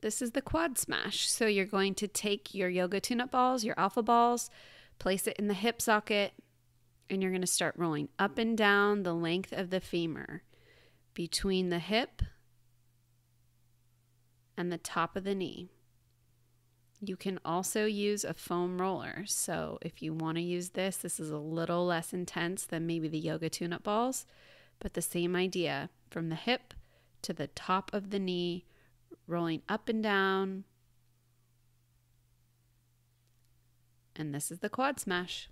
This is the quad smash. So you're going to take your yoga tune up balls, your alpha balls, place it in the hip socket, and you're going to start rolling up and down the length of the femur between the hip and the top of the knee. You can also use a foam roller. So if you want to use this, this is a little less intense than maybe the yoga tune up balls, but the same idea from the hip to the top of the knee rolling up and down. And this is the quad smash.